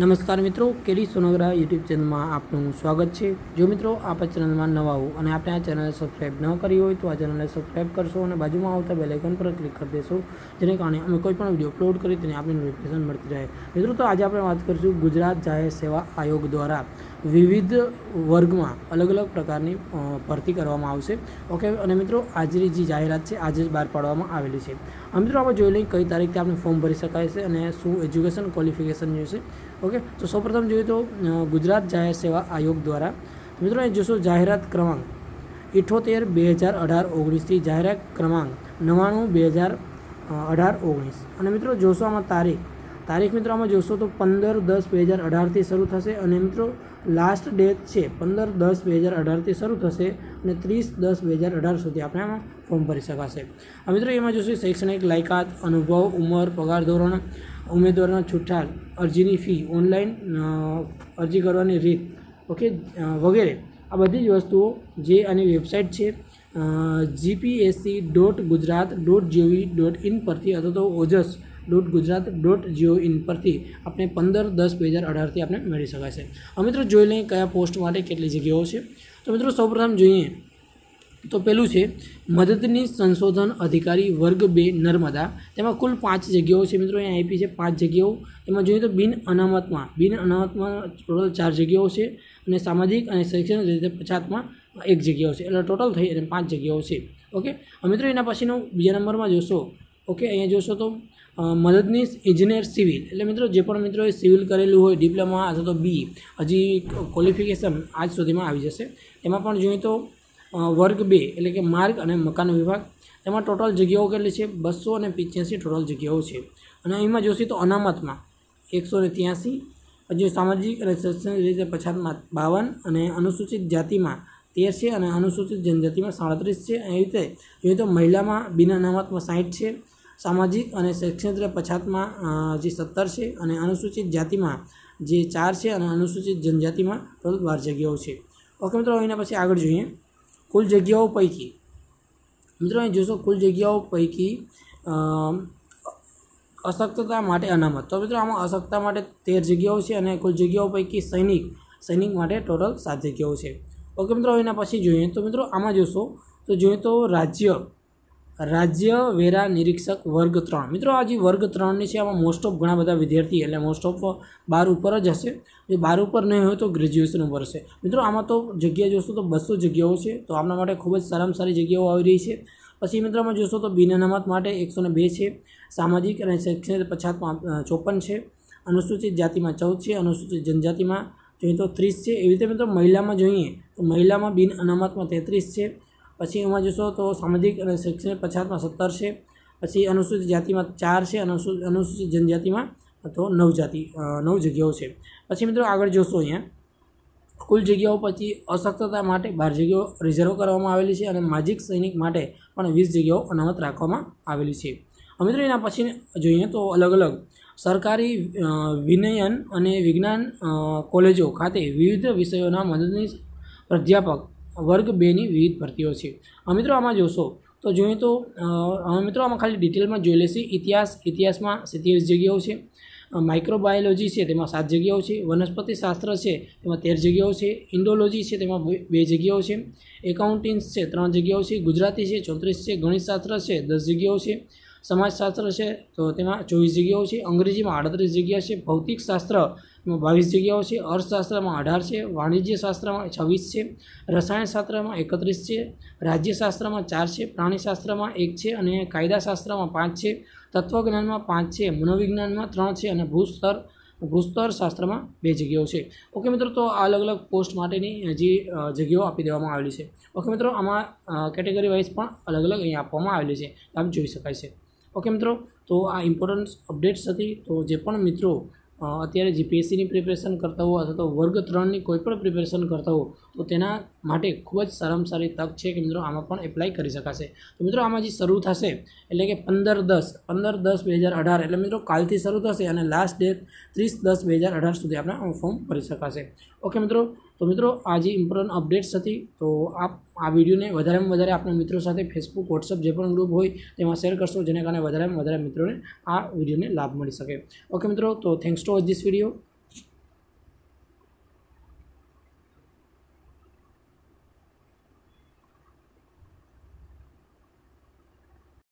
નમસ્કાર મિત્રો કેરી સોનગરા યુટ્યુબ ચેનલમાં આપનું સ્વાગત છે જો મિત્રો આપ ચેનલમાં નવા હો અને આપણે આ ચેનલ સબસ્ક્રાઈબ ન કરી હોય તો આ ચેનલને સબસ્ક્રાઈબ કરશો અને બાજુમાં આવતા બેલાઇકન પર ક્લિક કરી દેશો જેને કારણે અમે કોઈ પણ વિડીયો અપલોડ કરી તેને આપણે નોટિફિકેશન મળતી રહે મિત્રો તો આજે આપણે વાત કરીશું ગુજરાત જાહેર સેવા આયોગ દ્વારા વિવિધ વર્ગમાં અલગ અલગ પ્રકારની ભરતી કરવામાં આવશે ઓકે અને મિત્રો આજની જે જાહેરાત છે આજે જ બહાર પાડવામાં આવેલી છે મિત્રો આપણે જોઈ લઈએ કઈ તારીખથી આપણે ફોર્મ ભરી શકાય છે અને શું એજ્યુકેશન ક્વોલિફિકેશન જોઈશે ઓકે તો સૌપ્રથમ જોઈએ તો ગુજરાત જાહેર સેવા આયોગ દ્વારા મિત્રો એ જોશો જાહેરાત ક્રમાંક ઇઠોતેર બે હજાર અઢાર ઓગણીસથી જાહેરાત ક્રમાંક નવ્વાણું બે હજાર અઢાર ઓગણીસ અને મિત્રો જોશો આમાં તારીખ તારીખ મિત્રો આમાં જોશો તો પંદર દસ બે હજાર અઢારથી શરૂ થશે અને મિત્રો લાસ્ટ ડેટ છે પંદર દસ બે હજાર અઢારથી શરૂ થશે અને ત્રીસ દસ બે હજાર અઢાર સુધી આપણે આમાં ફોર્મ ભરી શકાશે મિત્રો એમાં જોશું શૈક્ષણિક લાયકાત અનુભવ ઉંમર પગાર ધોરણ ઉમેદવારના છૂટછાટ અરજીની ફી ઓનલાઈન અરજી કરવાની રીત ઓકે વગેરે આ બધી જ વસ્તુઓ જે આની વેબસાઇટ છે GPSC dot Gujarat dot G O V dot in પરથી અથવા તો Ojas dot Gujarat dot G O in પરથી આપણે પંદર દસ બે હજાર અઢારથી આપણે મેળવી શકાય છે હવે મિત્રો જોઈ લઈએ કયા પોસ્ટ માટે કેટલી જગ્યાઓ છે તો મિત્રો સૌપ્રથમ જોઈએ તો પેલું છે મદદની સંશોધન અધિકારી વર્ગ બે નર્મદા તેમાં કુલ પાંચ જગ્યાઓ છે મિત્રો અહીંયા આપી છે પાંચ જગ્યાઓ તેમાં જોઈએ તો બિન અનામતમાં બિન અનામતમાં ટોટલ ચાર જગ્યાઓ છે અને સામાજિક અને શૈક્ષણિક રીતે પછાતમાં એક જગ્યાઓ છે એટલે ટોટલ થઈ અને પાંચ જગ્યાઓ છે ઓકે મિત્રો એના પછીનો બીજા નંબરમાં જોશો ઓકે અહીંયા જોશો તો મદદનીશ ઇજનેર સિવિલ એટલે મિત્રો જે પણ મિત્રોએ સિવિલ કરેલું હોય ડિપ્લોમા અથવા તો બી હજી ક્વોલિફિકેશન આજ સુધીમાં આવી જશે એમાં પણ જોઈએ તો વર્ગ બે એટલે કે માર્ગ અને મકાન વિભાગ એમાં ટોટલ જગ્યાઓ કેટલી છે બસો અને પિચ્યાસી ટોટલ જગ્યાઓ છે અને એમાં જોશી તો અનામતમાં એકસો ને ત્યાંસી પછી સામાજિક અને શૈક્ષણિક રીતે પછાતમાં બાવન અને અનુસૂચિત જાતિમાં તેર છે અને અનુસૂચિત જનજાતિમાં સાડત્રીસ છે એવી રીતે જોઈએ તો મહિલામાં બિન અનામતમાં સાઠ છે સામાજિક અને શૈક્ષણિક પછાતમાં જે સત્તર છે અને અનુસૂચિત જાતિમાં જે ચાર છે અને અનુસૂચિત જનજાતિમાં ટોટલ બાર જગ્યાઓ છે ઓકે મિત્રો એના પછી આગળ જોઈએ કુલ જગ્યાઓ પૈકી મિત્રો અહીં જોશો કુલ જગ્યાઓ પૈકી અશક્તતા માટે અનામત તો મિત્રો આમાં અશક્તતા માટે તેર જગ્યાઓ છે અને કુલ જગ્યાઓ પૈકી સૈનિક સૈનિક માટે ટોટલ સાત જગ્યાઓ છે ઓકે મિત્રો એના પછી જોઈએ તો મિત્રો આમાં જોશો તો જોઈએ તો રાજ્ય રાજ્ય વેરા નિરીક્ષક વર્ગ ત્રણ મિત્રો આ જે વર્ગ ત્રણની છે આમાં મોસ્ટ ઓફ ઘણા બધા વિદ્યાર્થી એટલે મોસ્ટ ઓફ બાર ઉપર જ હશે જો બાર ઉપર નહીં હોય તો ગ્રેજ્યુએશન ઉપર હશે મિત્રો આમાં તો જગ્યા જોશો તો બસો જગ્યાઓ છે તો આમના માટે ખૂબ જ સારામાં સારી જગ્યાઓ આવી રહી છે પછી મિત્રોમાં જોશો તો બિન અનામત માટે એકસો ને બે છે સામાજિક અને શૈક્ષણિક પછાત ચોપન છે અનુસૂચિત જાતિમાં ચૌદ છે અનુસૂચિત જનજાતિમાં જોઈએ તો ત્રીસ છે એવી રીતે મિત્રો મહિલામાં જોઈએ તો મહિલામાં બિન અનામતમાં તેત્રીસ છે પછી એમાં જોશો તો સામાજિક અને શૈક્ષણિક પછાતમાં સત્તર છે પછી અનુસૂચિત જાતિમાં ચાર છે અનુસૂચિત અનુસૂચિત જનજાતિમાં તો નવ જાતિ નવ જગ્યાઓ છે પછી મિત્રો આગળ જોશો અહીંયા કુલ જગ્યાઓ પછી અશક્તતા માટે બાર જગ્યાઓ રિઝર્વ કરવામાં આવેલી છે અને માજિક સૈનિક માટે પણ વીસ જગ્યાઓ અનામત રાખવામાં આવેલી છે મિત્રો એના પછી જોઈએ તો અલગ અલગ સરકારી વિનયન અને વિજ્ઞાન કોલેજો ખાતે વિવિધ વિષયોના મદદની પ્રાધ્યાપક વર્ગ બેની વિવિધ ભરતીઓ છે હવે મિત્રો આમાં જોશો તો જોઈએ તો મિત્રો આમાં ખાલી ડિટેલમાં જોઈ લેશે ઇતિહાસ ઇતિહાસમાં સત્યાવીસ જગ્યાઓ છે માઇક્રોબાયોલોજી છે તેમાં સાત જગ્યાઓ છે વનસ્પતિશાસ્ત્ર છે તેમાં તેર જગ્યાઓ છે ઇન્ડોલોજી છે તેમાં બે જગ્યાઓ છે એકાઉન્ટિંગ્સ છે ત્રણ જગ્યાઓ છે ગુજરાતી છે ચોત્રીસ છે ગણિતશાસ્ત્ર છે દસ જગ્યાઓ છે સમાજશાસ્ત્ર છે તો તેમાં ચોવીસ જગ્યાઓ છે અંગ્રેજીમાં આડત્રીસ જગ્યા છે ભૌતિકશાસ્ત્ર માં બાવીસ જગ્યાઓ છે અર્થશાસ્ત્રમાં અઢાર છે વાણિજ્યશાસ્ત્રમાં છવ્વીસ છે રસાયણશાસ્ત્રમાં એકત્રીસ છે રાજ્યશાસ્ત્રમાં ચાર છે પ્રાણીશાસ્ત્રમાં એક છે અને કાયદાશાસ્ત્રમાં પાંચ છે તત્વજ્ઞાનમાં પાંચ છે મનોવિજ્ઞાનમાં ત્રણ છે અને ભૂસ્તર ભૂસ્તર શાસ્ત્રમાં બે જગ્યાઓ છે ઓકે મિત્રો તો આ અલગ અલગ પોસ્ટ માટેની જે જગ્યાઓ આપી દેવામાં આવેલી છે ઓકે મિત્રો આમાં કેટેગરી વાઇઝ પણ અલગ અલગ અહીં આપવામાં આવેલી છે આપ જોઈ શકાય છે ઓકે મિત્રો તો આ ઇમ્પોર્ટન્ટ અપડેટ્સ હતી તો જે પણ મિત્રો અત્યારે જીપીએસસીની પ્રિપેરેશન કરતા હો અથવા તો વર્ગ ત્રણની કોઈપણ પ્રિપેરેશન કરતા હો તો તેના માટે ખૂબ જ સારામાં તક છે કે મિત્રો આમાં પણ એપ્લાય કરી શકાશે તો મિત્રો આમાં જે શરૂ થશે એટલે કે પંદર દસ પંદર દસ બે હજાર અઢાર એટલે મિત્રો કાલથી શરૂ થશે અને લાસ્ટ ડેટ ત્રીસ દસ બે હજાર અઢાર સુધી આપણે ફોર્મ ભરી શકાશે ઓકે મિત્રો તો મિત્રો આજે ઇમ્પોર્ટન્ટ અપડેટ્સ હતી તો આપ આ વિડીયોને વધારેમાં વધારે આપણા મિત્રો સાથે ફેસબુક વોટ્સઅપ જે પણ ગ્રુપ હોય તેમાં શેર કરશો જેના કારણે વધારેમાં વધારે મિત્રોને આ વિડીયોને લાભ મળી શકે ઓકે મિત્રો તો thanks to watch this video